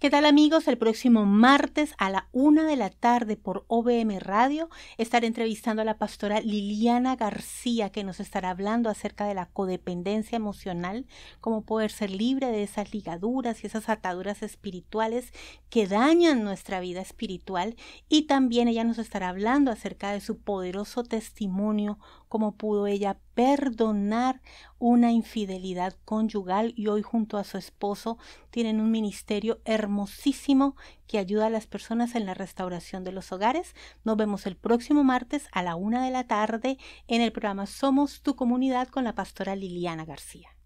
¿Qué tal amigos? El próximo martes a la una de la tarde por OBM Radio estaré entrevistando a la pastora Liliana García que nos estará hablando acerca de la codependencia emocional, cómo poder ser libre de esas ligaduras y esas ataduras espirituales que dañan nuestra vida espiritual y también ella nos estará hablando acerca de su poderoso testimonio, cómo pudo ella perdonar una infidelidad conyugal y hoy junto a su esposo tienen un ministerio hermosísimo que ayuda a las personas en la restauración de los hogares. Nos vemos el próximo martes a la una de la tarde en el programa Somos tu comunidad con la pastora Liliana García.